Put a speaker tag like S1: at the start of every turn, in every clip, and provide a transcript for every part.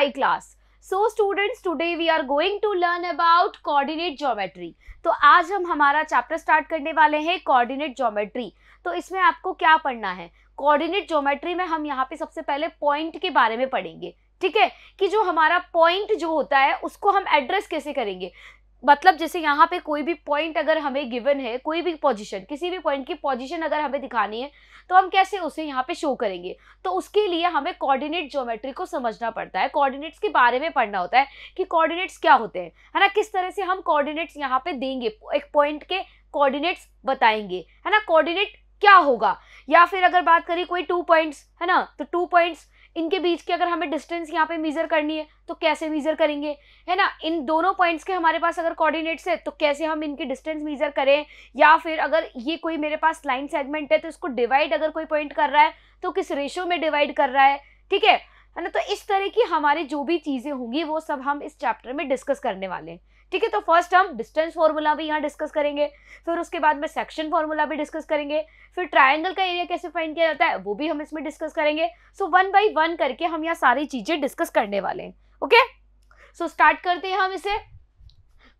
S1: my class. So students today we are going to learn about coordinate geometry तो आज हम हमारा chapter start करने वाले हैं कोऑर्डिनेट ज्योमेट्री तो इसमें आपको क्या पढ़ना है कोऑर्डिनेट ज्योमेट्री में हम यहाँ पे सबसे पहले पॉइंट के बारे में पढ़ेंगे ठीक है कि जो हमारा पॉइंट जो होता है उसको हम एड्रेस कैसे करेंगे मतलब जैसे यहाँ पे कोई भी पॉइंट अगर हमें गिवन है कोई भी पोजीशन किसी भी पॉइंट की पोजीशन अगर हमें दिखानी है तो हम कैसे उसे यहाँ पे शो करेंगे तो उसके लिए हमें कोऑर्डिनेट ज्योमेट्री को समझना पड़ता है कोऑर्डिनेट्स के बारे में पढ़ना होता है कि कोऑर्डिनेट्स क्या होते हैं है ना किस तरह से हम कॉर्डिनेट्स यहाँ पे देंगे एक पॉइंट के कॉर्डिनेट्स बताएंगे है ना कॉर्डिनेट क्या होगा या फिर अगर बात करें कोई टू पॉइंट्स है ना तो टू पॉइंट्स इनके बीच की अगर हमें डिस्टेंस यहाँ पे मेज़र करनी है तो कैसे मेज़र करेंगे है ना इन दोनों पॉइंट्स के हमारे पास अगर कोऑर्डिनेट्स है तो कैसे हम इनकी डिस्टेंस मेज़र करें या फिर अगर ये कोई मेरे पास लाइन सेगमेंट है तो इसको डिवाइड अगर कोई पॉइंट कर रहा है तो किस रेशो में डिवाइड कर रहा है ठीक है है ना तो इस तरह की हमारी जो भी चीज़ें होंगी वो सब हम इस चैप्टर में डिस्कस करने वाले हैं ठीक है तो फर्स्ट हम डिस्टेंस फॉर्मूला भी यहाँ डिस्कस करेंगे फिर उसके बाद में सेक्शन फॉर्मूला भी डिस्कस करेंगे फिर ट्राइंगल का एरिया कैसे फाइंड किया जाता है वो भी हम इसमें डिस्कस करेंगे सो वन बाई वन करके हम यहाँ सारी चीज़ें डिस्कस करने वाले हैं ओके सो स्टार्ट करते हैं हम इसे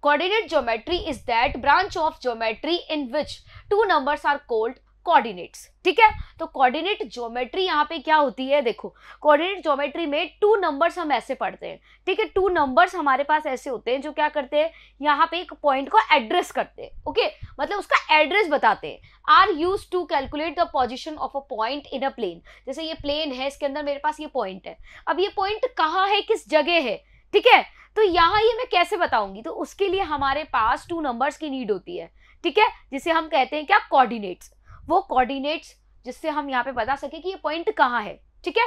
S1: coordinate geometry is that branch of geometry in which two numbers are called coordinates ठीक है तो कोऑर्डिनेट ज्योमेट्री यहाँ पे क्या होती है देखो कोऑर्डिनेट ज्योमेट्री में टू नंबर्स हम ऐसे पढ़ते हैं ठीक है टू नंबर्स हमारे पास ऐसे होते हैं जो क्या करते हैं यहाँ पे एक पॉइंट को एड्रेस करते हैं ओके मतलब उसका एड्रेस बताते हैं are used to calculate the position of a point in a plane जैसे ये प्लेन है इसके अंदर मेरे पास ये पॉइंट है अब ये पॉइंट कहाँ है किस जगह है ठीक है तो यहाँ ये मैं कैसे बताऊंगी तो उसके लिए हमारे पास टू नंबर्स की नीड होती है ठीक है जिसे हम कहते हैं क्या कोऑर्डिनेट्स वो कोऑर्डिनेट्स जिससे हम यहाँ पे बता सके कि ये पॉइंट कहाँ है ठीक है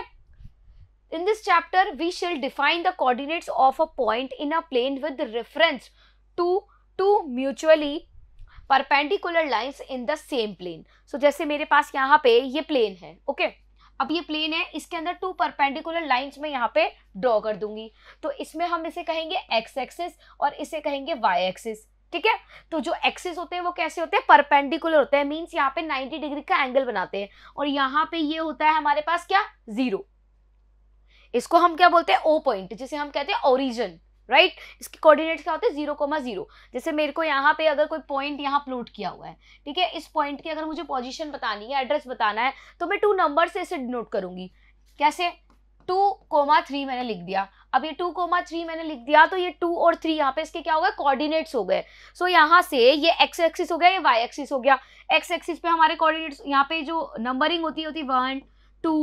S1: in this chapter we shall define the coordinates of a point in a plane with reference to two mutually perpendicular lines in the same plane so जैसे मेरे पास यहाँ पे ये प्लेन है ओके okay? अब ये प्लेन है इसके अंदर टू परपेंडिकुलर लाइन्स में यहाँ पे ड्रॉ कर दूंगी तो इसमें हम इसे कहेंगे एक्स एक्सिस और इसे कहेंगे वाई एक्सिस ठीक है तो जो एक्सेस होते हैं वो कैसे होते हैं परपेंडिकुलर होते हैं मीन्स यहाँ पे 90 डिग्री का एंगल बनाते हैं और यहाँ पे ये होता है हमारे पास क्या जीरो इसको हम क्या बोलते हैं ओ पॉइंट जिसे हम कहते हैं ओरिजन राइट right? इसके कोऑर्डिनेट क्या होते हैं जीरो कोमा जीरो जैसे मेरे को यहाँ पे अगर कोई पॉइंट यहाँ प्लॉट किया हुआ है ठीक है इस पॉइंट की अगर मुझे पोजीशन बतानी है एड्रेस बताना है तो मैं टू नंबर से इसे डिनोट करूंगी कैसे टू कोमा थ्री मैंने लिख दिया अब ये टू कोमा थ्री मैंने लिख दिया तो ये टू और थ्री यहाँ पे इसके क्या हो गए कोऑर्डिनेट्स हो गए सो so, यहाँ से ये एक्स एक्सिस हो गया ये वाई एक्सिस हो गया एक्स एक्सिस पे हमारे कोऑर्डिनेट्स यहाँ पे जो नंबरिंग होती होती one two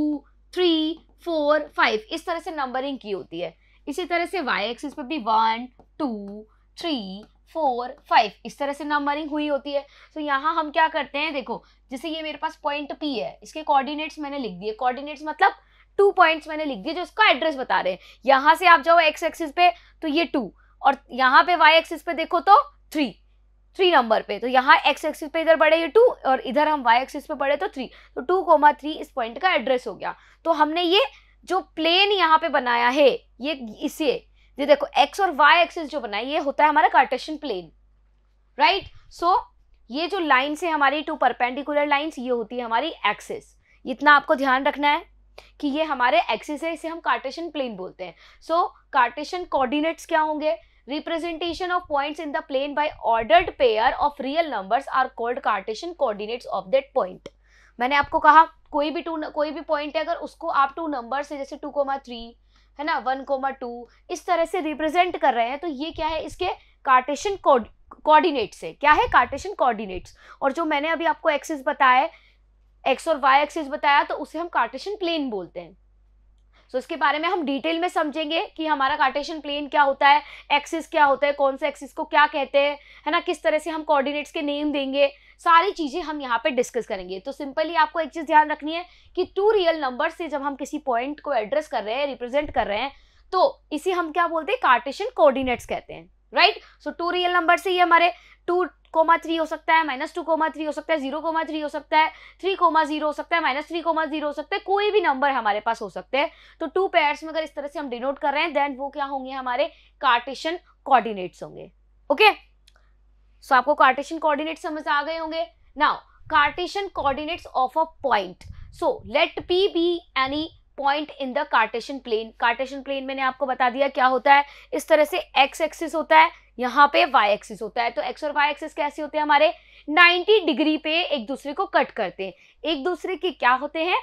S1: three four five इस तरह से नंबरिंग की होती है इसी तरह से वाई एक्सिस पे भी one two three four five इस तरह से नंबरिंग हुई होती है तो so, यहाँ हम क्या करते हैं देखो जैसे ये मेरे पास पॉइंट पी है इसके कोऑर्डिनेट्स मैंने लिख दिए कोऑर्डिनेट्स मतलब टू पॉइंट्स मैंने लिख दिए जो इसका एड्रेस बता रहे हैं यहां से आप जाओ एक्स एक्सिस पे तो ये टू और यहाँ पे वाई एक्सिस पे देखो तो थ्री थ्री नंबर पे तो यहाँ एक्स एक्सिस पे इधर बढ़े ये टू और इधर हम वाई एक्सिस पे बढ़े तो थ्री तो टू कोमा थ्री इस पॉइंट का एड्रेस हो गया तो हमने ये जो प्लेन यहाँ पे बनाया है ये इसे ये देखो एक्स और वाई एक्सिस जो बना ये होता है हमारा कार्टेशियन प्लेन राइट सो ये जो लाइन्स है हमारी टू परपेंडिकुलर लाइन्स ये होती है हमारी एक्सिस इतना आपको ध्यान रखना है कि ये हमारे एक्सिस है इसे हम कार्टेशन प्लेन बोलते हैं सो कार्टेशन कोऑर्डिनेट्स क्या होंगे representation of points in the plane by ordered pair of real numbers are called Cartesian coordinates of that point मैंने आपको कहा कोई भी टू कोई भी पॉइंट है अगर उसको आप टू नंबर से जैसे टू कोमा थ्री है ना वन कोमा टू इस तरह से रिप्रेजेंट कर रहे हैं तो ये क्या है इसके कार्टेशन कोऑर्डिनेट्स है क्या है कार्टेशन कोऑर्डिनेट्स और जो मैंने अभी आपको एक्सिस बताया एक्स और वाई एक्सिस बताया तो उसे हम कार्टेशन प्लेन बोलते हैं सो so, इसके बारे में हम डिटेल में समझेंगे कि हमारा कार्टेशन प्लेन क्या होता है एक्सिस क्या होता है कौन से एक्सिस को क्या कहते हैं है ना किस तरह से हम कोऑर्डिनेट्स के नेम देंगे सारी चीज़ें हम यहाँ पे डिस्कस करेंगे तो सिंपली आपको एक चीज़ ध्यान रखनी है कि टू रियल नंबर से जब हम किसी पॉइंट को एड्रेस कर रहे हैं रिप्रेजेंट कर रहे हैं तो इसे हम क्या बोलते हैं कार्टेशन कोऑर्डिनेट्स कहते हैं right so two real number से ये हमारे टू कोमा थ्री हो सकता है माइनस टू कोमा थ्री हो सकता है जीरो कोमा थ्री हो सकता है थ्री कोमा जीरो हो सकता है माइनस थ्री कोमा जीरो हो सकता है कोई भी नंबर हमारे पास हो सकते हैं तो टू पेयर्स में अगर इस तरह से हम डिनोट कर रहे हैं देन वो क्या होंगे हमारे कार्टेशन कोऑर्डिनेट्स होंगे ओके सो आपको कार्टेशन कोऑर्डिनेट समझ आ गए होंगे now Cartesian coordinates of a point so let P be any point in the Cartesian plane Cartesian plane मैंने आपको बता दिया क्या होता है इस तरह से एक्स एक्सिस होता है यहाँ पे वाई एक्सिस होता है तो एक्स और वाई एक्सिस कैसे होते हैं हमारे 90 डिग्री पे एक दूसरे को कट करते हैं एक दूसरे के क्या होते हैं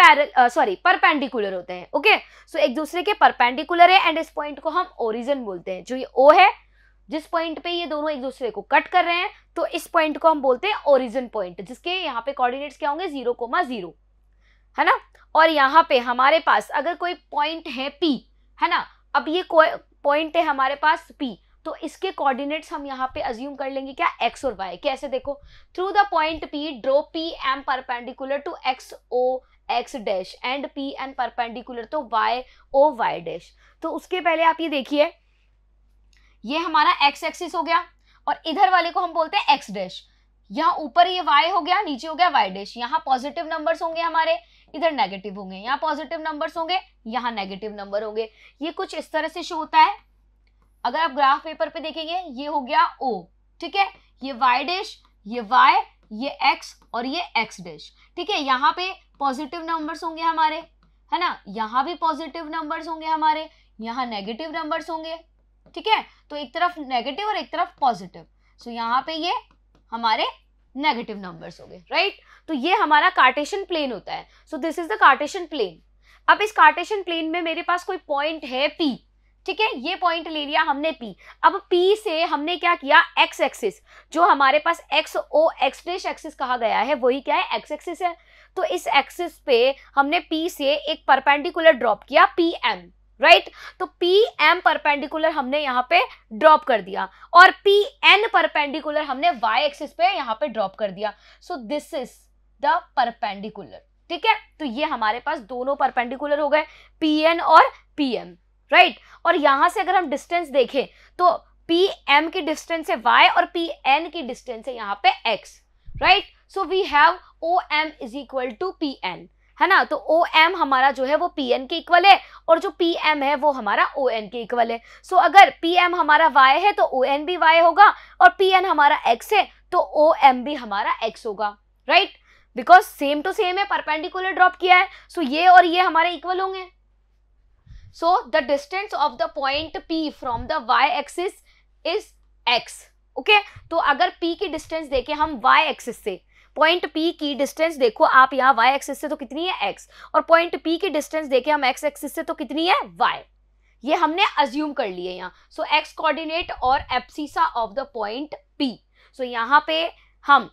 S1: पैरल सॉरी परपेंडिकुलर होते हैं ओके सो so, एक दूसरे के परपेंडिकुलर है एंड इस पॉइंट को हम ओरिजन बोलते हैं जो ये ओ है जिस पॉइंट पे ये दोनों एक दूसरे को कट कर रहे हैं तो इस पॉइंट को हम बोलते हैं ओरिजन पॉइंट जिसके यहाँ पे कोऑर्डिनेट्स क्या होंगे जीरो कोमा जीरो है ना और यहाँ पे हमारे पास अगर कोई पॉइंट है पी है ना अब ये पॉइंट है हमारे पास पी तो इसके कोऑर्डिनेट्स हम यहाँ पे अज्यूम कर लेंगे क्या एक्स और वाई कैसे देखो through the point P draw P M perpendicular to X O X dash and P N perpendicular to Y O Y dash तो उसके पहले आप ये देखिए ये हमारा एक्स एक्सिस हो गया और इधर वाले को हम बोलते हैं एक्स डैश यहाँ ऊपर ये वाई हो गया नीचे हो गया वाई डैश यहाँ पॉजिटिव नंबर्स होंगे हमारे इधर नेगेटिव होंगे यहाँ पॉजिटिव नंबर्स होंगे यहाँ नेगेटिव नंबर होंगे ये कुछ इस तरह से शो होता है अगर आप ग्राफ पेपर पे देखेंगे ये हो गया ओ ठीक है ये वाई डिश ये वाई ये एक्स और ये एक्स डिश ठीक है यहाँ पे पॉजिटिव नंबर्स होंगे हमारे है ना यहाँ भी पॉजिटिव नंबर्स होंगे हमारे यहाँ नेगेटिव नंबर्स होंगे ठीक है तो एक तरफ नेगेटिव और एक तरफ पॉजिटिव सो यहाँ पे ये हमारे नेगेटिव नंबर्स हो गए राइट तो ये हमारा कार्टेशन प्लेन होता है so this is the Cartesian plane अब इस कार्टेशन प्लेन में मेरे पास कोई पॉइंट है पी ठीक है ये पॉइंट ले लिया हमने P अब P से हमने क्या किया x एक्सिस जो हमारे पास X O X dash axis कहा गया है वही क्या है x एक्सिस है तो इस एक्सिस पे हमने P से एक परपेंडिकुलर ड्रॉप किया पी एम राइट तो पी एम परपेंडिकुलर हमने यहाँ पे ड्रॉप कर दिया और पी एन परपेंडिकुलर हमने वाई एक्सिस पे यहाँ पे ड्रॉप कर दिया so this is the perpendicular ठीक है तो ये हमारे पास दोनों परपेंडिकुलर हो गए पी एन और पी एम राइट और यहां से अगर हम डिस्टेंस देखें तो पी एम की डिस्टेंस है वाई और पी एन की डिस्टेंस है यहाँ पे X right so we have O M is equal to P N है ना तो ओ एम हमारा जो है वो पी एन के इक्वल है और जो पी एम है वो हमारा ओ एन के इक्वल है सो so, अगर पी एम हमारा वाई है तो ओ एन भी वाई होगा और पी एन हमारा एक्स है तो ओ एम भी हमारा एक्स होगा right because same to same है परपेंडिकुलर ड्रॉप किया है सो so ये और ये हमारे इक्वल होंगे so the distance of the point P from the Y axis is X okay तो अगर पी की डिस्टेंस देखें हम वाई एक्सिस से पॉइंट पी की डिस्टेंस देखो आप यहाँ वाई एक्सिस से तो कितनी है एक्स और पॉइंट पी की डिस्टेंस देखें हम एक्स एक्सिस से तो कितनी है वाई ये हमने अज्यूम कर लिए यहाँ सो एक्स कोऑर्डिनेट और abscissa of the point P so यहाँ पे हम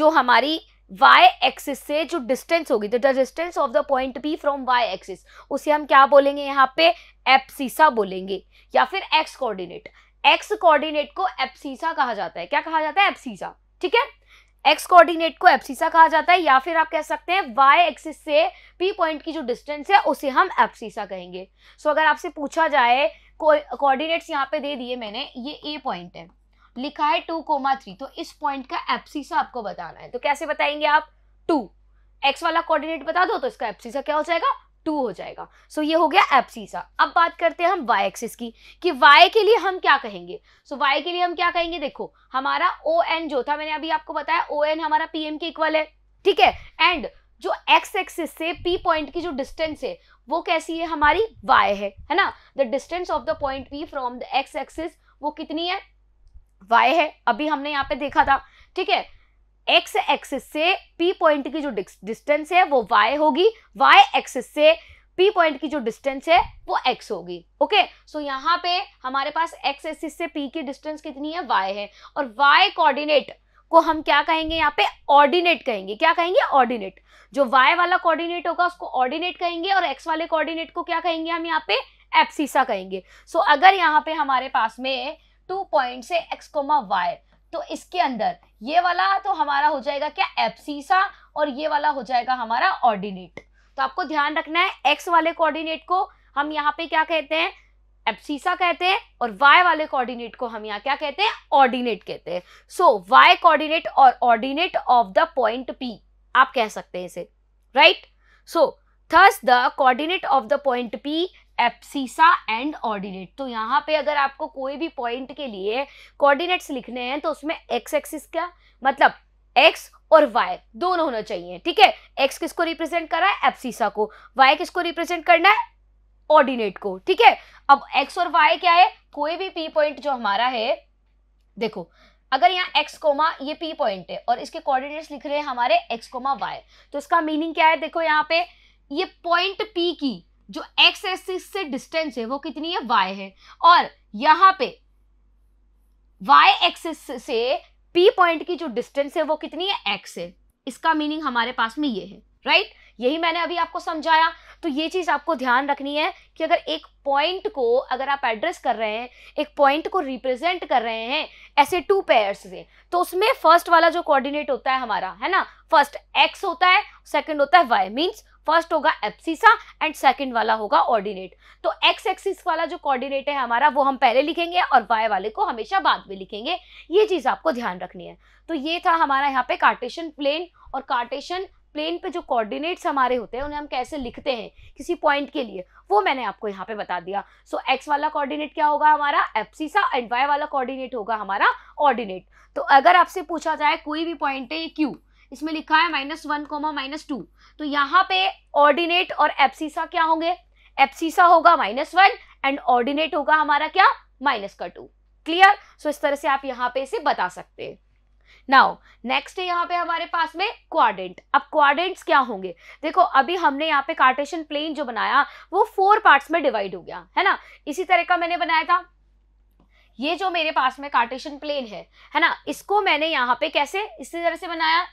S1: जो हमारी वाई एक्सिस से जो डिस्टेंस होगी the distance of the point B from Y axis उसे हम क्या बोलेंगे यहाँ पे एपसीसा बोलेंगे या फिर एक्स कोऑर्डिनेट एक्स कोऑर्डिनेट को एपसीसा कहा जाता है क्या कहा जाता है एपसीसा ठीक है एक्स कोऑर्डिनेट को एपसीसा कहा जाता है या फिर आप कह सकते हैं वाई एक्सिस से पी पॉइंट की जो डिस्टेंस है उसे हम एपसीसा कहेंगे सो so, अगर आपसे पूछा जाए कोऑर्डिनेट्स यहाँ पे दे दिए मैंने ये ए पॉइंट है लिखा है टू कोमा थ्री तो इस पॉइंट का एप्सीसा आपको बताना है तो कैसे बताएंगे आप टू एक्स वाला कोऑर्डिनेट बता दो तो इसका एप्सीसा क्या हो जाएगा टू हो जाएगा सो so, ये हो गया एप्सीसा अब बात करते हैं हम वाई एक्सिस की कि वाई के लिए हम क्या कहेंगे सो so, वाई के लिए हम क्या कहेंगे देखो हमारा ओ एन जो था मैंने अभी आपको बताया ओ एन हमारा पी एम के इक्वल है ठीक है एंड जो एक्स एक्सिस से पी पॉइंट की जो डिस्टेंस है वो कैसी है हमारी वाई है है ना the distance of the point P from the X axis वो कितनी है वाई है अभी हमने यहाँ पे देखा था ठीक है एक्स एक्सिस से पी पॉइंट की जो डिस्टेंस है वो वाई होगी वाई एक्सिस से पी पॉइंट की जो डिस्टेंस है वो एक्स होगी ओके सो यहाँ पे हमारे पास एक्स एक्सिस से पी की डिस्टेंस कितनी है वाई है और वाई कोऑर्डिनेट को हम क्या कहेंगे यहाँ पे ऑर्डिनेट कहेंगे क्या कहेंगे ऑर्डिनेट जो y वाला कोऑर्डिनेट होगा उसको ऑर्डिनेट कहेंगे और x वाले कोऑर्डिनेट को क्या कहेंगे हम यहाँ पे एप्सिसा कहेंगे सो so, अगर यहाँ पे हमारे पास में टू पॉइंट से एक्स कोमा वाई तो इसके अंदर ये वाला तो हमारा हो जाएगा क्या एप्सीसा और ये वाला हो जाएगा हमारा ऑर्डिनेट तो आपको ध्यान रखना है एक्स वाले कोऑर्डिनेट को हम यहाँ पे क्या कहते हैं एप्सीसा कहते हैं और वाई वाले कोऑर्डिनेट को हम यहाँ क्या कहते हैं ऑर्डिनेट कहते हैं सो वाई कोऑर्डिनेट और ordinate of the point P आप कह सकते हैं इसे right so thus the coordinate of the point P abscissa and ordinate तो यहाँ पे अगर आपको कोई भी पॉइंट के लिए कोऑर्डिनेट्स लिखने हैं तो उसमें एक्स एक्सिस का मतलब एक्स और वाई दोनों होना चाहिए ठीक है एक्स किसको रिप्रेजेंट कर रहा है एप्सिसा को वाई किसको रिप्रेजेंट करना है ऑर्डिनेट को ठीक है अब एक्स और वाई क्या है कोई भी पी पॉइंट जो हमारा है देखो अगर यहाँ x, कोमा ये P पॉइंट है और इसके कोऑर्डिनेट्स लिख रहे हैं हमारे x, कोमा y तो इसका मीनिंग क्या है देखो यहाँ पे ये पॉइंट P की जो एक्स एक्सिस से डिस्टेंस है वो कितनी है वाई है और यहां पे वाई एक्सिस से पी पॉइंट की जो डिस्टेंस है वो कितनी है एक्स है इसका मीनिंग हमारे पास में ये है राइट right? यही मैंने अभी आपको समझाया तो ये चीज़ आपको ध्यान रखनी है कि अगर एक पॉइंट को अगर आप एड्रेस कर रहे हैं एक पॉइंट को रिप्रेजेंट कर रहे हैं ऐसे टू पेयर्स से तो उसमें फर्स्ट वाला जो कोऑर्डिनेट होता है हमारा है ना फर्स्ट एक्स होता है सेकंड होता है वाई मीन्स फर्स्ट होगा एप्सिसा एंड सेकंड वाला होगा ऑर्डिनेट तो एक्स एक्सिस वाला जो कोऑर्डिनेट है हमारा वो हम पहले लिखेंगे और वाई वाले को हमेशा बाद में लिखेंगे ये चीज़ आपको ध्यान रखनी है तो ये था हमारा यहाँ पे कार्टेशन प्लेन और कार्टेशन प्लेन पे जो कोऑर्डिनेट्स हमारे होते हैं उन्हें हम कैसे लिखते हैं किसी पॉइंट के लिए वो मैंने आपको यहाँ पे बता दिया सो so, एक्स वाला कोऑर्डिनेट क्या होगा हमारा एप्सिसा एंड वाई वाला कोऑर्डिनेट होगा हमारा ऑर्डिनेट तो अगर आपसे पूछा जाए कोई भी पॉइंट है ये क्यू इसमें लिखा है minus one comma minus two तो यहाँ पे ऑर्डिनेट और एप्सिसा क्या होंगे एप्सिसा होगा माइनस वन एंड ऑर्डिनेट होगा हमारा क्या माइनस का टू क्लियर सो इस तरह से आप यहाँ पे इसे बता सकते हैं नाउ नेक्स्ट है यहाँ पे हमारे पास में क्वाड्रेंट अब क्वाड्रेंट्स क्या होंगे देखो अभी हमने यहाँ पे कार्टेशियन प्लेन जो बनाया वो फोर पार्ट्स में डिवाइड हो गया है ना इसी तरह का मैंने बनाया था ये जो मेरे पास में कार्टेशियन प्लेन है है ना इसको मैंने यहाँ पे कैसे इसी तरह से बनाया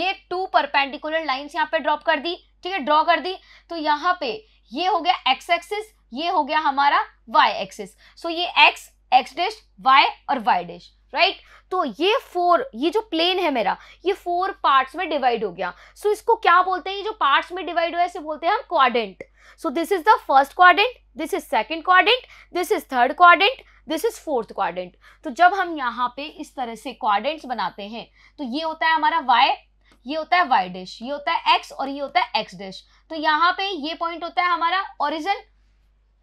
S1: ये टू परपेंडिकुलर लाइंस यहाँ पे ड्रॉप कर दी ठीक है ड्रॉ कर दी तो यहाँ पे ये हो गया एक्स एक्सिस ये हो गया हमारा वाई एक्सिस सो ये एक्स एक्स डैश वाई और वाई डैश राइट right? तो ये फोर ये जो प्लेन है मेरा ये फोर पार्ट्स में डिवाइड हो गया सो so, इसको क्या बोलते हैं ये जो पार्ट्स में डिवाइड हुआ है इसे बोलते हैं हम quadrant so this is the first quadrant this is second quadrant this is third quadrant this is fourth quadrant तो जब हम यहाँ पे इस तरह से क्वाडेंट्स बनाते हैं तो ये होता है हमारा वाई ये होता है वाई डिश ये होता है एक्स और ये होता है एक्स डिश तो यहाँ पे ये पॉइंट होता है हमारा ओरिजिन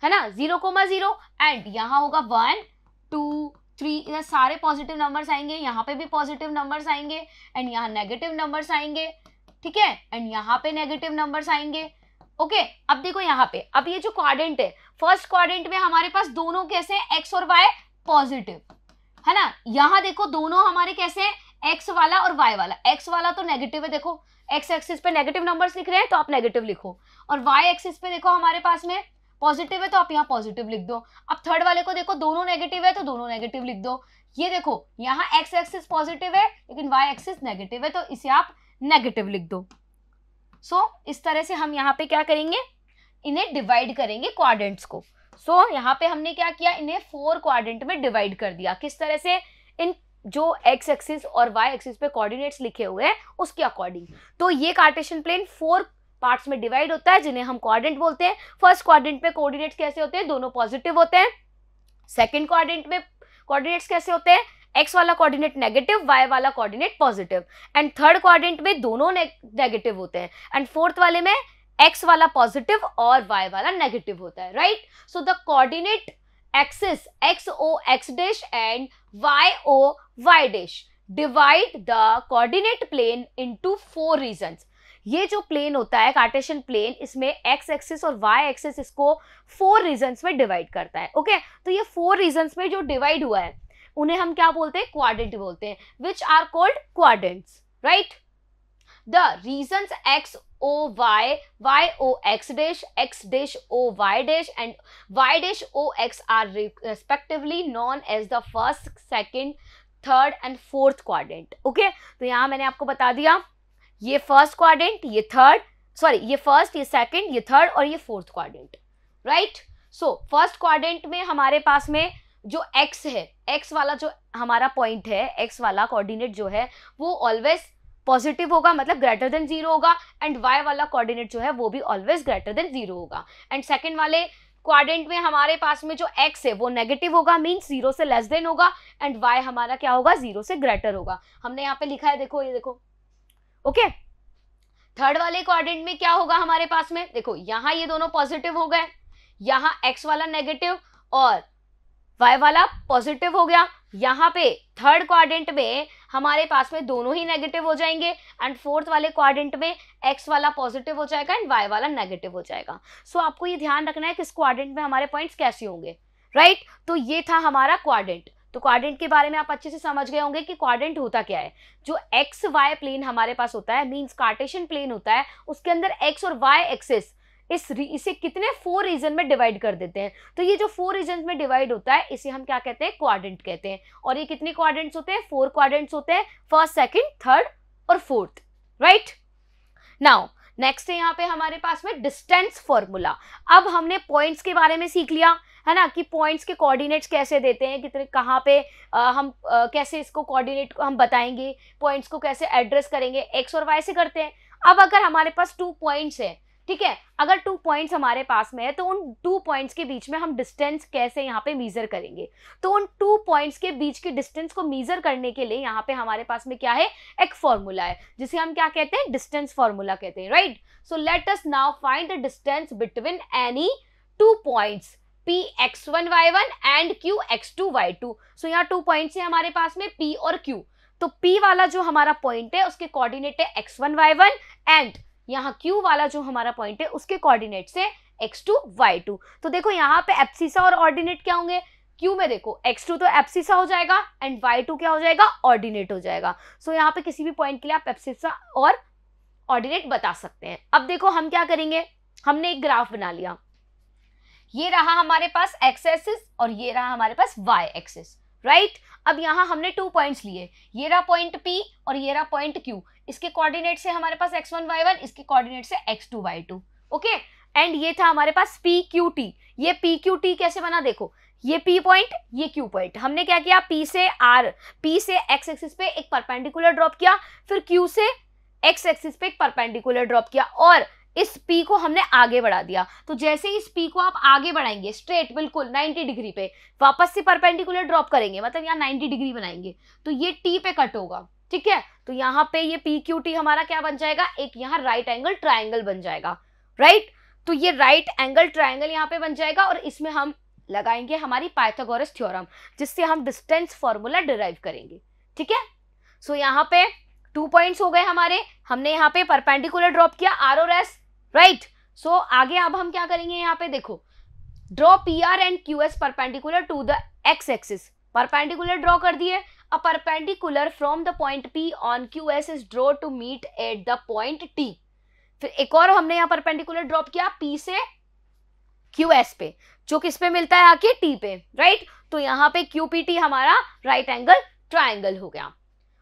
S1: है ना जीरो कोमा जीरो एंड यहाँ होगा वन टू थ्री इधर सारे पॉजिटिव नंबर्स आएंगे यहाँ पे भी पॉजिटिव नंबर्स आएंगे एंड यहाँ नेगेटिव नंबर्स आएंगे ठीक है एंड यहाँ पे नेगेटिव नंबर्स आएंगे ओके okay, अब देखो यहाँ पे अब ये जो क्वाड्रेंट है फर्स्ट क्वाड्रेंट में हमारे पास दोनों कैसे हैं एक्स और वाई पॉजिटिव है ना यहाँ देखो दोनों हमारे कैसे हैं एक्स वाला और वाई वाला एक्स वाला तो नेगेटिव है देखो एक्स एक्सिस पे नेगेटिव नंबर्स लिख रहे हैं तो आप नेगेटिव लिखो और वाई एक्सिस पे देखो हमारे पास में पॉजिटिव है तो आप यहाँ पॉजिटिव लिख दो अब थर्ड वाले को देखो दोनों नेगेटिव है तो दोनों नेगेटिव लिख दो ये देखो यहाँ एक्स एक्सिस पॉजिटिव है लेकिन वाई एक्सिस नेगेटिव है तो इसे आप नेगेटिव लिख दो सो so, इस तरह से हम यहाँ पे क्या करेंगे इन्हें डिवाइड करेंगे क्वाड्रेंट्स को सो so, यहाँ पे हमने क्या किया इन्हें फोर क्वाड्रेंट में डिवाइड कर दिया किस तरह से इन जो एक्स एक्सिस और वाई एक्सिस पे कोऑर्डिनेट्स लिखे हुए हैं उसके अकॉर्डिंग तो ये कार्टेशियन प्लेन फोर पार्ट्स में डिवाइड होता है जिन्हें हम क्वाड्रेंट बोलते हैं फर्स्ट क्वाड्रेंट में कोऑर्डिनेट्स कैसे होते हैं दोनों पॉजिटिव होते हैं सेकेंड क्वाड्रेंट में कोऑर्डिनेट्स कैसे होते हैं एक्स वाला कोऑर्डिनेट नेगेटिव वाई वाला coordinate positive and third quadrant में दोनों नेगेटिव होते हैं एंड फोर्थ वाले में एक्स वाला पॉजिटिव और वाई वाला नेगेटिव होता है right so the coordinate axis X O X dash and Y O Y dash divide the coordinate plane into four regions ये जो प्लेन होता है कार्टेशियन प्लेन इसमें एक्स एक्सिस और वाई एक्सिस इसको फोर रीजन में डिवाइड करता है ओके तो ये फोर रीजन में जो डिवाइड हुआ है उन्हें हम क्या बोलते हैं क्वाड्रेंट बोलते हैं which are called quadrants right the regions X O Y Y O X dash X dash O Y dash and Y dash O X are respectively known as the first second third and fourth quadrant okay तो यहाँ मैंने आपको बता दिया ये first quadrant ये third sorry ये first ये सेकंड ये थर्ड और ये fourth quadrant right so first quadrant में हमारे पास में जो एक्स है एक्स वाला जो हमारा पॉइंट है एक्स वाला कोऑर्डिनेट जो है वो ऑलवेज पॉजिटिव होगा मतलब ग्रेटर देन जीरो होगा एंड वाई वाला कोऑर्डिनेट जो है वो भी ऑलवेज ग्रेटर देन जीरो होगा एंड सेकेंड वाले क्वाड्रेंट में हमारे पास में जो एक्स है वो नेगेटिव होगा मीन्स जीरो से लेस देन होगा एंड वाई हमारा क्या होगा जीरो से ग्रेटर होगा हमने यहाँ पे लिखा है देखो ये देखो ओके थर्ड वाले क्वाड्रेंट में क्या होगा हमारे पास में देखो यहां ये दोनों पॉजिटिव हो गए यहां एक्स वाला नेगेटिव और वाई वाला पॉजिटिव हो गया यहाँ पे थर्ड क्वाड्रेंट में हमारे पास में दोनों ही नेगेटिव हो जाएंगे एंड फोर्थ वाले क्वाड्रेंट में एक्स वाला पॉजिटिव हो जाएगा एंड वाई वाला नेगेटिव हो जाएगा सो so, आपको ये ध्यान रखना है कि इस क्वाड्रेंट में हमारे पॉइंट्स कैसे होंगे राइट right? तो ये था हमारा क्वाड्रेंट तो क्वाड्रेंट के बारे में आप अच्छे से समझ गए होंगे कि क्वाड्रेंट होता क्या है जो एक्स वाई प्लेन हमारे पास होता है मीन्स कार्टेशन प्लेन होता है उसके अंदर एक्स और वाई एक्सेस इस इसे कितने फोर रीजन में डिवाइड कर देते हैं तो ये जो फोर रीजन में डिवाइड होता है इसे हम क्या कहते हैं क्वाड्रेंट कहते हैं और ये कितने क्वाड्रेंट्स होते हैं फोर क्वाड्रेंट्स होते हैं फर्स्ट सेकंड थर्ड और फोर्थ राइट नाउ नेक्स्ट है यहाँ पे हमारे पास में डिस्टेंस फॉर्मूला अब हमने पॉइंट्स के बारे में सीख लिया है ना कि पॉइंट्स के कोऑर्डिनेट्स कैसे देते हैं कितने कहाँ पे आ, हम आ, कैसे इसको कोऑर्डिनेट हम बताएंगे पॉइंट्स को कैसे एड्रेस करेंगे एक्स और वाई से करते हैं अब अगर हमारे पास टू पॉइंट्स हैं ठीक है अगर टू पॉइंट्स हमारे पास में है तो उन टू पॉइंट्स के बीच में हम डिस्टेंस कैसे यहाँ पे मीज़र करेंगे तो उन टू पॉइंट्स के बीच के डिस्टेंस को मीज़र करने के लिए यहाँ पे हमारे पास में क्या है एक फॉर्मूला है जिसे हम क्या कहते हैं डिस्टेंस फॉर्मूला कहते हैं right so let us now find the distance between any two points P X one Y one and Q X two Y two so यहाँ टू पॉइंट्स हैं हमारे पास में पी और क्यू तो पी वाला जो हमारा पॉइंट है उसके कोऑर्डिनेट है X one Y one and यहाँ क्यू वाला जो हमारा पॉइंट है उसके कोऑर्डिनेट से एक्स टू वाई टू तो देखो यहाँ पे एप्सिसा और ऑर्डिनेट क्या होंगे क्यू में देखो एक्स टू तो एप्सिसा हो जाएगा एंड वाई टू क्या हो जाएगा ऑर्डिनेट हो जाएगा सो so, यहाँ पे किसी भी पॉइंट के लिए आप एप्सिसा और ऑर्डिनेट बता सकते हैं अब देखो हम क्या करेंगे हमने एक ग्राफ बना लिया ये रहा हमारे पास एक्स एक्सिस और ये रहा हमारे पास वाई एक्सिस राइट अब यहाँ हमने टू पॉइंट्स लिए ये रहा पॉइंट पी और ये रहा पॉइंट क्यू इसके कोऑर्डिनेट से हमारे पास एक्स वन वाई वन इसके कोऑर्डिनेट से X two Y two okay and ये था हमारे पास पी क्यू टी ये पी क्यू टी कैसे बना देखो ये पी पॉइंट ये क्यू पॉइंट हमने क्या किया पी से आर पी से एक्स एक्सिस पे एक परपेंडिकुलर ड्रॉप किया फिर क्यू से एक्स एक्सिस पे एक परपेंडिकुलर ड्रॉप किया और इस पी को हमने आगे बढ़ा दिया तो जैसे ही इस पी को आप आगे बढ़ाएंगे स्ट्रेट बिल्कुल 90 डिग्री पे वापस से परपेंडिकुलर ड्रॉप करेंगे मतलब यहाँ 90 डिग्री बनाएंगे तो ये टी पे कट होगा ठीक है तो यहाँ पे ये पी क्यू टी हमारा क्या बन जाएगा एक यहाँ राइट एंगल ट्राइंगल बन जाएगा राइट तो ये राइट एंगल ट्राइंगल यहाँ पे बन जाएगा और इसमें हम लगाएंगे हमारी पाइथागोरस थ्योरम जिससे हम डिस्टेंस फॉर्मूला डिराइव करेंगे ठीक है सो यहाँ पे टू पॉइंट्स हो गए हमारे हमने यहाँ पे परपेंडिकुलर ड्रॉप किया आर और एस राइट सो आगे अब हम क्या करेंगे यहाँ पे देखो draw P R and Q S perpendicular to the X axis perpendicular draw कर दिए a perpendicular from the point P on Q S is draw to meet at the point T फिर एक और हमने यहाँ परपेंडिकुलर ड्रॉप किया P से Q S पे जो किस पे मिलता है आके टी पे राइट तो यहाँ पे क्यू पी टी हमारा राइट एंगल ट्राइंगल हो गया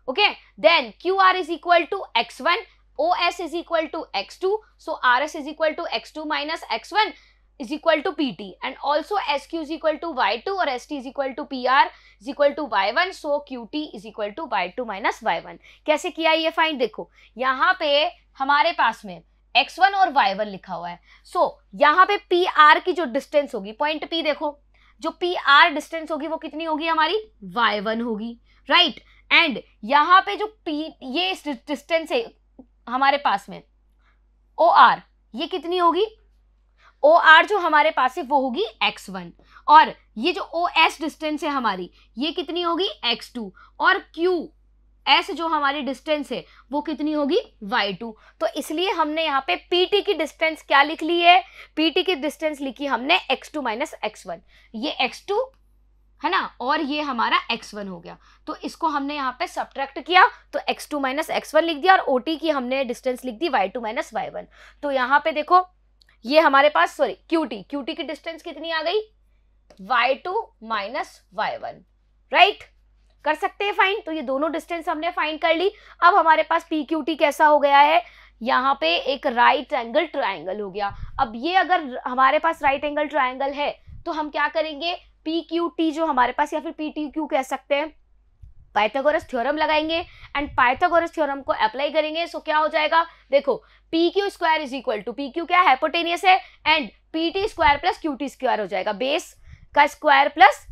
S1: okay then Q R is equal to X one OS is equal to x2. So RS is equal to x2 minus x1 is equal to PT and also SQ is equal to Y2 or ST is equal to PR is equal to Y1. So QT is equal to Y2 minus Y1. कैसे किया ये find देखो यहाँ पे हमारे पास में x1 और y1 लिखा हुआ है सो so, यहाँ पे PR की जो डिस्टेंस होगी पॉइंट P देखो जो पी आर डिस्टेंस होगी वो कितनी होगी हमारी वाई वन होगी राइट एंड यहाँ पे जो पी ये डिस्टेंस है हमारे पास में ओ आर ये कितनी होगी ओ आर जो हमारे पास है वो होगी एक्स वन और ये जो ओ एस डिस्टेंस है हमारी ये कितनी होगी एक्स टू और क्यू एस जो हमारी डिस्टेंस है वो कितनी होगी वाई टू तो इसलिए हमने यहाँ पे पी टी की डिस्टेंस क्या लिख ली है पी टी की डिस्टेंस लिखी हमने X two minus X one ये एक्स टू है ना और ये हमारा x1 हो गया तो इसको हमने यहाँ पे सब्ट्रैक्ट किया तो x2 टू माइनस एक्स लिख दिया और ओ की हमने डिस्टेंस लिख दी y2 टू माइनस वाई तो यहाँ पे देखो ये हमारे पास सॉरी QT QT की डिस्टेंस कितनी आ गई y2 to minus Y right कर सकते हैं फाइंड तो ये दोनों डिस्टेंस हमने फाइंड कर ली अब हमारे पास पी क्यू टी कैसा हो गया है यहाँ पे एक राइट एंगल ट्राइंगल हो गया अब ये अगर हमारे पास राइट एंगल ट्राइंगल है तो हम क्या करेंगे पी क्यू टी जो हमारे पास या फिर पी टी क्यू कह सकते हैं पाइथागोरस थ्योरम लगाएंगे एंड पाइथागोरस थ्योरम को अप्लाई करेंगे सो क्या हो जाएगा देखो P Q square is equal to P Q क्या हाइपोटेनियस है and P T square plus Q T square हो जाएगा बेस का स्क्वायर प्लस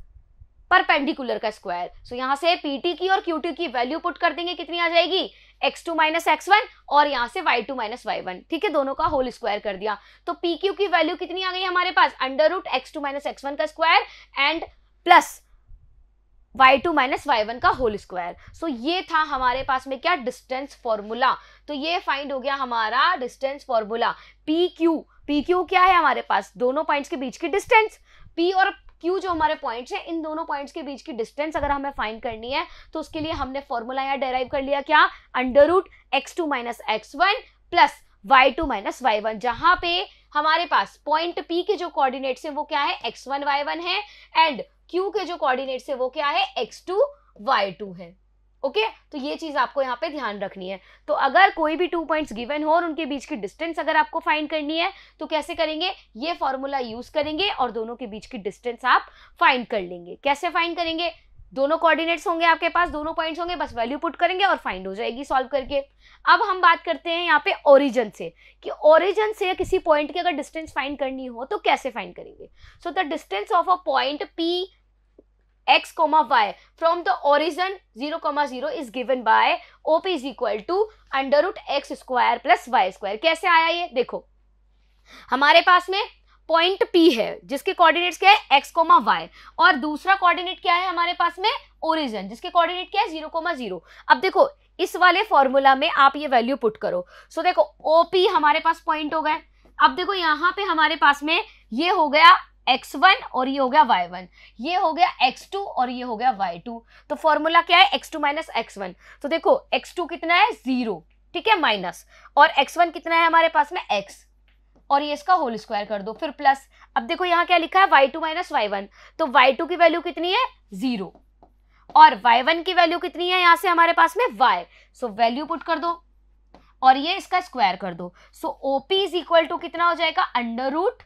S1: परपेंडिकुलर का स्क्वायर सो so, यहाँ से पीटी की और क्यू टी की वैल्यू पुट कर देंगे कितनी आ जाएगी X two minus X one और यहाँ से Y two minus Y one ठीक है दोनों का होल स्क्वायर कर दिया तो पी क्यू की वैल्यू कितनी आ गई हमारे पास under root X two minus X one का square and plus Y two minus Y one का होल स्क्वायर सो ये था हमारे पास में क्या डिस्टेंस फॉर्मूला तो ये फाइंड हो गया हमारा distance formula P Q P Q क्या है हमारे पास दोनों पॉइंट्स के बीच की डिस्टेंस पी और क्यू जो हमारे पॉइंट्स हैं इन दोनों पॉइंट्स के बीच की डिस्टेंस अगर हमें फाइंड करनी है तो उसके लिए हमने फॉर्मूला यहाँ डेराइव कर लिया क्या under root X two minus X one plus Y two minus Y one जहाँ पे हमारे पास पॉइंट पी के जो कोऑर्डिनेट्स हैं वो क्या है एक्स वन वाई वन है एंड क्यू के जो कोऑर्डिनेट्स है वो क्या है एक्स टू वाई टू है ओके तो ये चीज़ आपको यहाँ पे ध्यान रखनी है तो अगर कोई भी टू पॉइंट्स गिवन हो और उनके बीच की डिस्टेंस अगर आपको फाइंड करनी है तो कैसे करेंगे ये फॉर्मूला यूज़ करेंगे और दोनों के बीच की डिस्टेंस आप फाइंड कर लेंगे कैसे फाइंड करेंगे दोनों कोऑर्डिनेट्स होंगे आपके पास दोनों पॉइंट्स होंगे बस वैल्यू पुट करेंगे और फाइंड हो जाएगी सॉल्व करके अब हम बात करते हैं यहाँ पे ओरिजन से कि ओरिजन से किसी पॉइंट की अगर डिस्टेंस फाइंड करनी हो तो कैसे फाइंड करेंगे so the distance of a point P x comma y from the origin 0 comma 0 is given by op is equal to under root x square plus y square कैसे आया ये देखो हमारे पास में पॉइंट पी है जिसके कोऑर्डिनेट्स क्या है एक्स कोमा वाई और दूसरा कोऑर्डिनेट क्या है हमारे पास में ओरिजन जिसके कोऑर्डिनेट क्या है जीरो कोमा जीरो अब देखो इस वाले फॉर्मूला में आप ये वैल्यू पुट करो सो देखो ओ हमारे पास पॉइंट हो गए अब देखो यहाँ पे हमारे पास में ये हो गया एक्स वन और ये हो गया वाई वन ये हो गया एक्स टू और ये हो गया वाई टू तो फॉर्मूला क्या है X two minus X one तो देखो एक्स टू कितना है जीरो ठीक है माइनस और एक्स वन कितना है हमारे पास में एक्स और ये इसका होल स्क्वायर कर दो फिर प्लस अब देखो यहाँ क्या लिखा है Y two minus Y one तो वाई टू की वैल्यू कितनी है जीरो और वाई वन की वैल्यू कितनी है यहां से हमारे पास में वाई सो वैल्यू पुट कर दो और ये इसका स्क्वायर कर दो so O is equal to कितना हो जाएगा अंडर रूट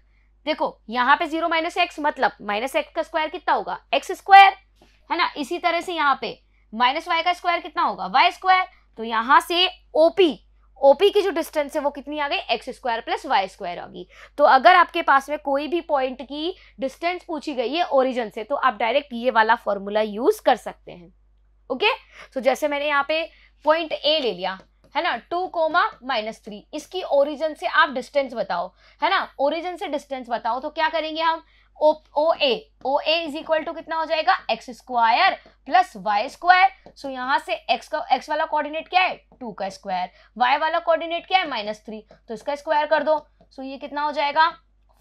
S1: देखो यहाँ पे जीरो माइनस एक्स मतलब माइनस एक्स का स्क्वायर कितना होगा एक्स स्क्वायर है ना इसी तरह से यहाँ पे माइनस वाई का स्क्वायर कितना होगा वाई स्क्वायर तो यहाँ से ओपी ओपी की जो डिस्टेंस है वो कितनी आ गई X square plus Y square आ गई तो अगर आपके पास में कोई भी पॉइंट की डिस्टेंस पूछी गई है ओरिजिन से तो आप डायरेक्ट ये वाला फॉर्मूला यूज कर सकते हैं ओके okay? सो तो so, जैसे मैंने यहाँ पे पॉइंट ए ले लिया है ना टू कोमा माइनस थ्री इसकी ओरिजिन से आप डिस्टेंस बताओ है ना ओरिजिन से डिस्टेंस बताओ तो क्या करेंगे हम O O A O A is equal to कितना हो जाएगा X square plus Y square so यहाँ से एक्स का एक्स वाला कोऑर्डिनेट क्या है टू का स्क्वायर वाई वाला कोऑर्डिनेट क्या है माइनस थ्री तो इसका स्क्वायर कर दो सो so ये कितना हो जाएगा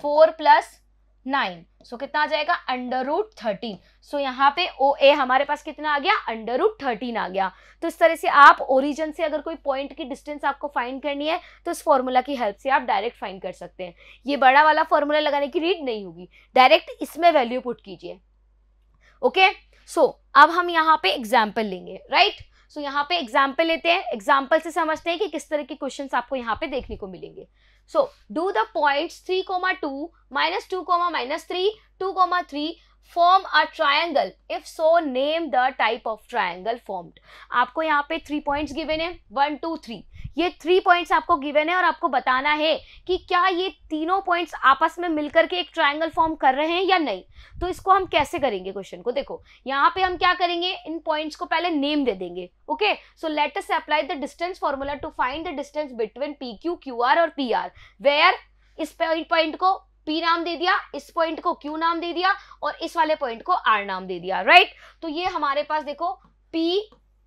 S1: four plus nine so so, कितना आ जाएगा अंडर रूट थर्टीन सो यहाँ पे ओ ए हमारे पास कितना आ गया अंडर रूट थर्टीन आ गया तो इस तरह से आप ओरिजन से अगर कोई पॉइंट की डिस्टेंस आपको फाइंड करनी है तो इस फॉर्मूला की हेल्प से आप डायरेक्ट फाइंड कर सकते हैं ये बड़ा वाला फॉर्मूला लगाने की रीड नहीं होगी डायरेक्ट इसमें वैल्यू पुट कीजिए ओके सो अब हम यहाँ पे एग्जाम्पल लेंगे राइट right? सो so, यहाँ पे एग्जाम्पल लेते हैं एग्जाम्पल से समझते हैं कि किस तरह के क्वेश्चन आपको यहाँ पे देखने को मिलेंगे So do the points 3 comma 2 minus 2 comma minus 3 2 comma 3 form a triangle if so name the type of triangle formed आपको यहाँ पे थ्री पॉइंट्स गिवन है वन टू थ्री ये थ्री पॉइंट्स आपको गिवन है और आपको बताना है कि क्या ये तीनों पॉइंट्स आपस में मिलकर के एक ट्राइंगल फॉर्म कर रहे हैं या नहीं तो इसको हम कैसे करेंगे क्वेश्चन को देखो यहाँ पे हम क्या करेंगे इन पॉइंट्स को पहले नेम दे देंगे okay so let us apply the distance formula to find the distance between P Q Q R और पी आर वेयर इस पॉइंट को पी नाम दे दिया इस पॉइंट को क्यू नाम दे दिया और इस वाले पॉइंट को आर नाम दे दिया राइट तो ये हमारे पास देखो पी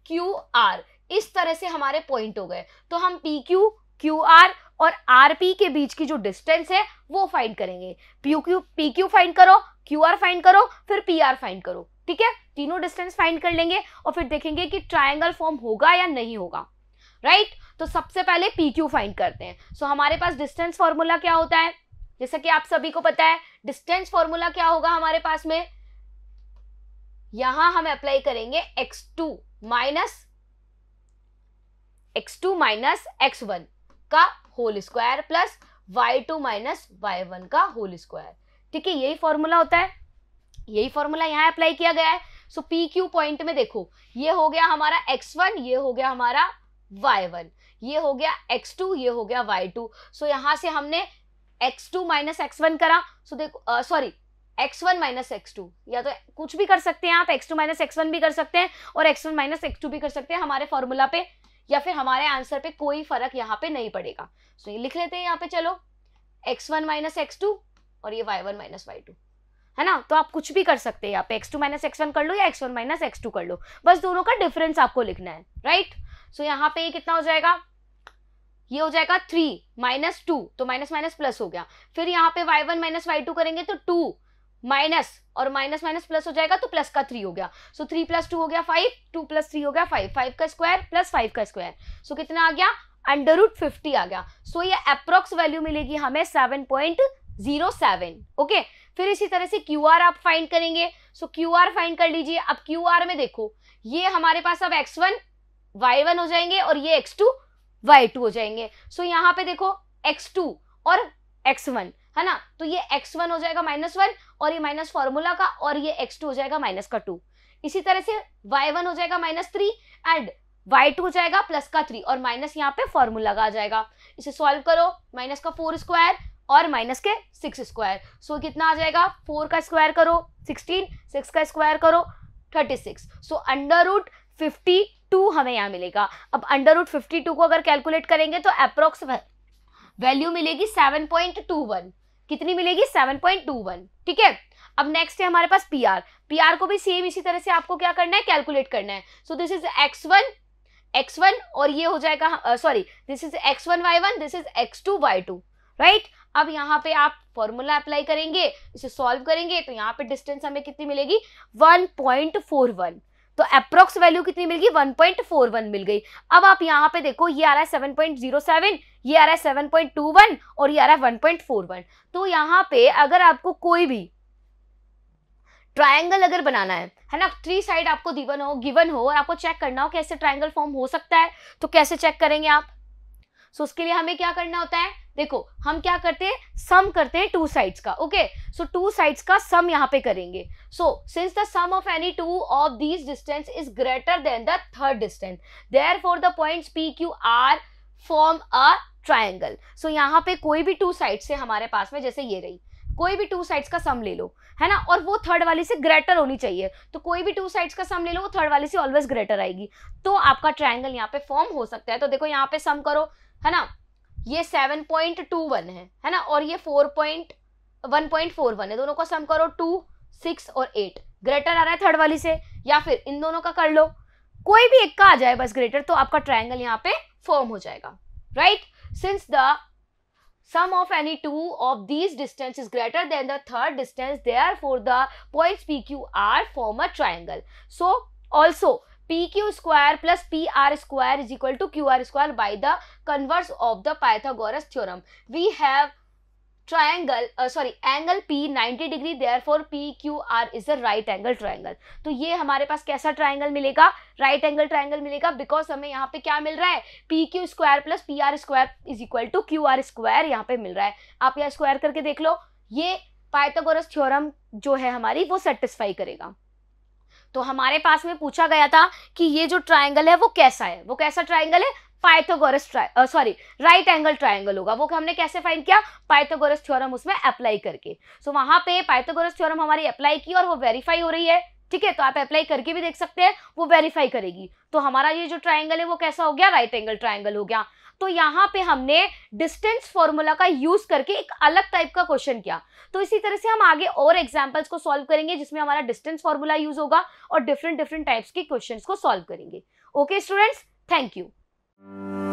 S1: क्यू आर इस तरह से हमारे पॉइंट हो गए तो हम पी क्यू क्यू आर और आर पी के बीच की जो डिस्टेंस है वो फाइंड करेंगे P Q P Q find करो क्यू आर फाइंड करो फिर पी आर फाइंड करो ठीक है तीनों डिस्टेंस फाइंड कर लेंगे और फिर देखेंगे कि ट्राइंगल फॉर्म होगा या नहीं होगा राइट right? तो सबसे पहले पी क्यू फाइंड करते हैं सो so, हमारे पास डिस्टेंस फॉर्मूला क्या होता है जैसा कि आप सभी को पता है डिस्टेंस फॉर्मूला क्या होगा हमारे पास में यहां हम अप्लाई करेंगे X two minus X two minus X one का whole square plus Y two minus Y one का होल स्क्वायर ठीक है यही फॉर्मूला होता है यही फॉर्मूला यहाँ अप्लाई किया गया है सो पी क्यू पॉइंट में देखो ये हो गया हमारा एक्स वन ये हो गया हमारा वाई वन ये हो गया एक्स टू ये हो गया वाई टू सो यहाँ से हमने X two minus X one करा सो so देखो sorry X one minus X two या तो कुछ भी कर सकते हैं आप X two minus X one भी कर सकते हैं और X one minus X two भी कर सकते हैं हमारे फॉर्मूला पे या फिर हमारे आंसर पे कोई फर्क यहाँ पे नहीं पड़ेगा सो so, ये लिख लेते हैं यहाँ पे चलो X one minus X two और ये Y one minus Y two है ना तो आप कुछ भी कर सकते हैं यहाँ पे X two minus X one कर लो या X one minus X two कर लो बस दोनों का डिफरेंस आपको लिखना है राइट सो so, यहाँ पे ये कितना हो जाएगा ये हो जाएगा थ्री माइनस टू तो माइनस माइनस प्लस हो गया फिर यहाँ पे Y one minus Y two करेंगे तो टू माइनस और माइनस माइनस प्लस हो जाएगा तो प्लस का थ्री हो गया सो थ्री प्लस टू हो गया फाइव टू प्लस थ्री हो गया फाइव फाइव का स्क्वायर प्लस फाइव का स्क्वायर सो कितना आ गया अंडर रूट फिफ्टी आ गया सो ये अप्रोक्स वैल्यू मिलेगी हमें seven point zero seven okay फिर इसी तरह से क्यू आर आप फाइंड करेंगे सो क्यू आर फाइंड कर लीजिए अब क्यू आर में देखो ये हमारे पास अब एक्स वन वाई वन हो जाएंगे और ये एक्स टू वाई टू हो जाएंगे सो so, यहाँ पे देखो एक्स टू और एक्स वन है ना तो ये एक्स वन हो जाएगा माइनस वन और ये माइनस फॉर्मूला का और ये एक्स टू हो जाएगा माइनस का टू इसी तरह से वाई वन हो जाएगा minus three and Y two हो जाएगा प्लस का थ्री और माइनस यहाँ पे फॉर्मूला का आ जाएगा इसे सॉल्व करो माइनस का फोर स्क्वायर और माइनस के सिक्स स्क्वायर सो कितना आ जाएगा फोर का स्क्वायर करो सिक्सटीन सिक्स का स्क्वायर करो thirty six so under root fifty two हमें यहाँ मिलेगा अब अंडर रूट फिफ्टी टू को अगर कैलकुलेट करेंगे तो अप्रोक्स वैल्यू मिलेगी सेवन पॉइंट टू वन कितनी मिलेगी सेवन पॉइंट टू वन ठीक है अब नेक्स्ट है हमारे पास पी आर पी आर को भी सेम इसी तरह से आपको क्या करना है कैलकुलेट करना है so this is X one X one और ये हो जाएगा sorry this is X one Y one this is X two Y two right अब यहाँ पे आप फॉर्मूला अप्लाई करेंगे इसे सॉल्व करेंगे तो यहाँ पे डिस्टेंस हमें कितनी मिलेगी वन पॉइंट फोर वन तो अप्रोक्स वैल्यू कितनी मिल गई 1.41 मिल गई अब आप यहाँ पे देखो ये आ रहा है 7.07 ये आ रहा है 7.21 और ये आ रहा है 1.41 तो यहाँ पे अगर आपको कोई भी ट्राइंगल अगर बनाना है है ना थ्री साइड आपको दिवन हो गिवन हो और आपको चेक करना हो कैसे ट्राइंगल फॉर्म हो सकता है तो कैसे चेक करेंगे आप सो so, उसके लिए हमें क्या करना होता है देखो हम क्या करते हैं सम करते हैं टू साइड्स का ओके सो टू साइड्स का सम यहाँ पे करेंगे so since the sum of any two of these distance is greater than the third distance therefore the point P Q R form a triangle so यहाँ पे कोई भी to side से हमारे पास में जैसे ये रही कोई भी टू साइड्स का सम ले लो है ना और वो थर्ड वाली से ग्रेटर होनी चाहिए तो कोई भी टू साइड्स का सम ले लो वो थर्ड वाली से ऑलवेज ग्रेटर आएगी तो आपका ट्राइंगल यहाँ पे फॉर्म हो सकता है तो देखो यहाँ पे सम करो है ना ये सेवन पॉइंट टू वन है है ना और ये four point one point four one है दोनों का सम करो टू सिक्स और एट ग्रेटर आ रहा है थर्ड वाली से या फिर इन दोनों का कर लो कोई भी एक का आ जाए बस ग्रेटर तो आपका ट्राइंगल यहाँ पे फॉर्म हो जाएगा right since the sum of two of any distance is greater than the third distance they are for the point P Q R form a triangle so also P Q square plus P R square is equal to Q R square by the converse of the Pythagoras theorem we have triangle sorry angle P 90 degree therefore P Q R is a right angle triangle तो ये हमारे पास कैसा triangle मिलेगा right angle triangle मिलेगा because हमें यहाँ पे क्या मिल रहा है P Q square plus P R square is equal to Q R square यहाँ पे मिल रहा है आप यहाँ स्क्वायर करके देख लो ये पाइथागोरस थ्योरम जो है हमारी वो सेटिस्फाई करेगा तो हमारे पास में पूछा गया था कि ये जो ट्राइंगल है वो कैसा है वो कैसा ट्राइंगल है Pythagoras sorry right angle triangle होगा वो हमने कैसे फाइंड किया पाइथागोरस थ्योरम उसमें अप्लाई करके सो so, वहां पे पाइथागोरस थ्योरम हमारी अप्लाई की और वो वेरीफाई हो रही है ठीक है तो आप अप्लाई करके भी देख सकते हैं वो वेरीफाई करेगी तो हमारा ये जो ट्राइंगल है वो कैसा हो गया राइट एंगल ट्राइंगल हो गया तो यहाँ पे हमने डिस्टेंस फॉर्मूला का यूज करके एक अलग टाइप का क्वेश्चन किया तो इसी तरह से हम आगे और एग्जाम्पल्स को सॉल्व करेंगे जिसमें हमारा डिस्टेंस फॉर्मूला यूज होगा और डिफरेंट डिफरेंट टाइप्स के क्वेश्चन को सॉल्व करेंगे ओके स्टूडेंट्स थैंक यू